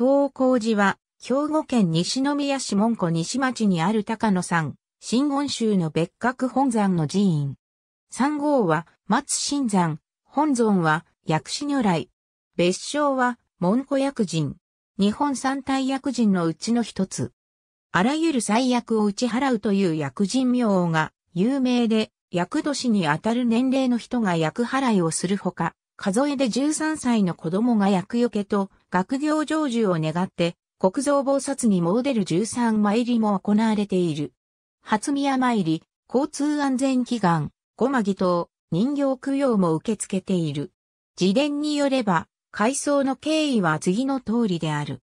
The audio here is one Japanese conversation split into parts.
東光寺は、兵庫県西宮市門戸西町にある高野山、新言宗の別格本山の寺院。三号は、松新山、本尊は、薬師如来。別称は、門戸薬人。日本三大薬人のうちの一つ。あらゆる災厄を打ち払うという薬人名が有名で、厄年にあたる年齢の人が厄払いをするほか、数えで13歳の子供が厄除けと学業成就を願って国蔵菩薩に詣でる13参りも行われている。初宮参り、交通安全祈願、ごま祈祷、人形供養も受け付けている。自伝によれば、改装の経緯は次の通りである。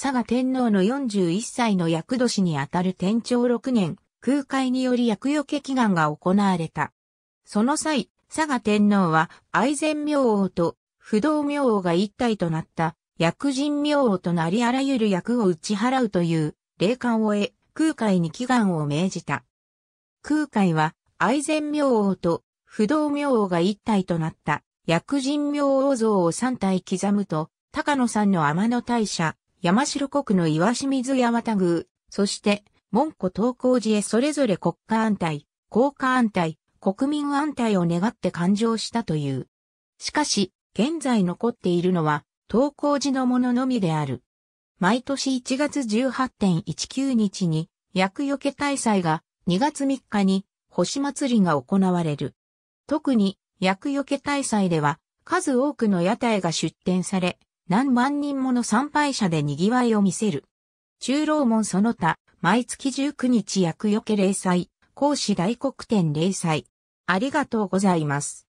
佐賀天皇の41歳の厄年にあたる天長6年、空海により厄除け祈願が行われた。その際、佐賀天皇は愛禅明王と不動明王が一体となった薬人明王となりあらゆる役を打ち払うという霊感を得、空海に祈願を命じた。空海は愛禅明王と不動明王が一体となった薬人明王像を三体刻むと、高野山の天の大社、山城国の岩清水八幡宮、そして、門戸東光寺へそれぞれ国家安泰、高家安泰、国民安泰を願って誕生したという。しかし、現在残っているのは、東校時のもののみである。毎年1月18.19日に、厄除け大祭が、2月3日に、星祭りが行われる。特に、厄除け大祭では、数多くの屋台が出展され、何万人もの参拝者で賑わいを見せる。中老門その他、毎月19日厄除け霊祭、孔子大黒天霊祭、ありがとうございます。